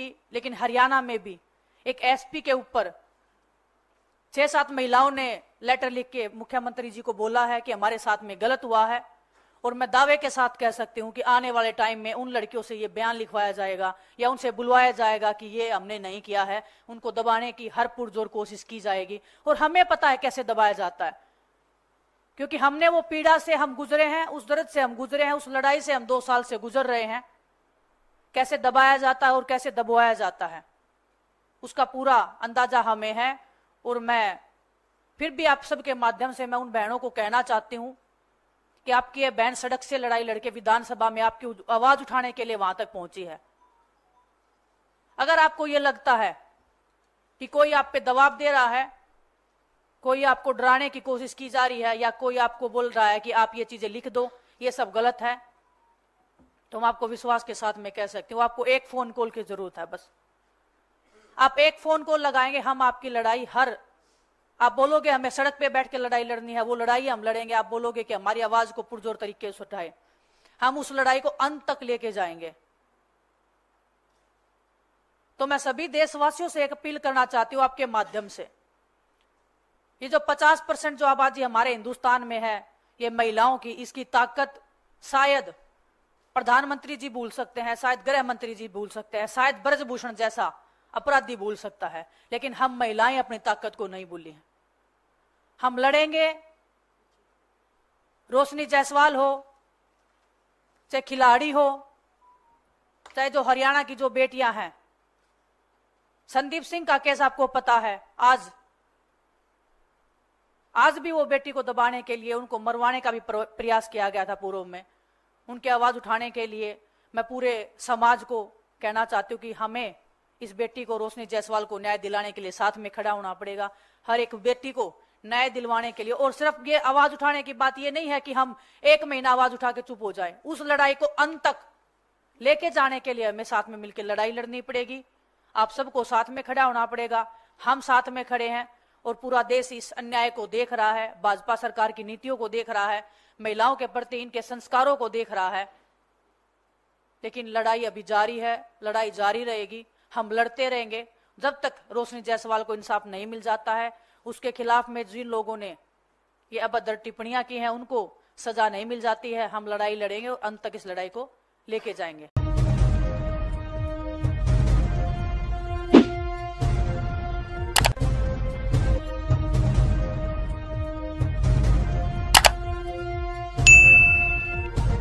की लेकिन हरियाणा में भी एक एसपी के ऊपर छह सात महिलाओं ने लेटर लिख के मुख्यमंत्री जी को बोला है कि हमारे साथ में गलत हुआ है और मैं दावे के साथ कह सकती हूं कि आने वाले टाइम में उन लड़कियों से ये बयान लिखवाया जाएगा या उनसे बुलवाया जाएगा कि ये हमने नहीं किया है उनको दबाने की हर पुरजोर कोशिश की जाएगी और हमें पता है कैसे दबाया जाता है क्योंकि हमने वो पीड़ा से हम गुजरे हैं उस दर्द से हम गुजरे हैं उस लड़ाई से हम दो साल से गुजर रहे हैं कैसे दबाया जाता है और कैसे दबवाया जाता है उसका पूरा अंदाजा हमें है और मैं फिर भी आप सबके माध्यम से मैं उन बहनों को कहना चाहती हूं कि आपकी यह बहन सड़क से लड़ाई लड़के विधानसभा में आपकी आवाज उठाने के लिए वहां तक पहुंची है अगर आपको यह लगता है कि कोई आप पे दबाव दे रहा है कोई आपको डराने की कोशिश की जा रही है या कोई आपको बोल रहा है कि आप ये चीजें लिख दो ये सब गलत है तो मैं आपको विश्वास के साथ मैं कह सकती हूँ आपको एक फोन कॉल की जरूरत है बस आप एक फोन कॉल लगाएंगे हम आपकी लड़ाई हर आप बोलोगे हमें सड़क पे बैठ के लड़ाई लड़नी है वो लड़ाई हम लड़ेंगे आप बोलोगे कि हमारी आवाज को पुरजोर तरीके से उठाए हम उस लड़ाई को अंत तक लेके जाएंगे तो मैं सभी देशवासियों से एक अपील करना चाहती हूँ आपके माध्यम से ये जो 50 परसेंट जो आबादी हमारे हिंदुस्तान में है ये महिलाओं की इसकी ताकत शायद प्रधानमंत्री जी भूल सकते हैं शायद गृह मंत्री जी भूल सकते हैं शायद ब्रजभूषण जैसा अपराधी भूल सकता है लेकिन हम महिलाएं अपनी ताकत को नहीं भूली हैं हम लड़ेंगे रोशनी जायसवाल हो चाहे खिलाड़ी हो चाहे जो हरियाणा की जो बेटियां हैं संदीप सिंह का केस आपको पता है आज आज भी वो बेटी को दबाने के लिए उनको मरवाने का भी प्रयास किया गया था पूर्व में उनके आवाज़ उठाने के लिए मैं पूरे समाज को कहना चाहती हूँ कि हमें इस बेटी को रोशनी जायसवाल को न्याय दिलाने के लिए साथ में खड़ा होना पड़ेगा हर एक बेटी को न्याय दिलवाने के लिए और सिर्फ ये आवाज उठाने की बात ये नहीं है कि हम एक महीना आवाज उठा के चुप हो जाए उस लड़ाई को अंत तक लेके जाने के लिए हमें साथ में मिलकर लड़ाई लड़नी पड़ेगी आप सबको साथ में खड़ा होना पड़ेगा हम साथ में खड़े हैं और पूरा देश इस अन्याय को देख रहा है भाजपा सरकार की नीतियों को देख रहा है महिलाओं के प्रति इनके संस्कारों को देख रहा है लेकिन लड़ाई अभी जारी है लड़ाई जारी रहेगी हम लड़ते रहेंगे जब तक रोशनी जायसवाल को इंसाफ नहीं मिल जाता है उसके खिलाफ में जिन लोगों ने ये अभद्र टिप्पणियां की हैं उनको सजा नहीं मिल जाती है हम लड़ाई लड़ेंगे और अंत तक इस लड़ाई को लेके जाएंगे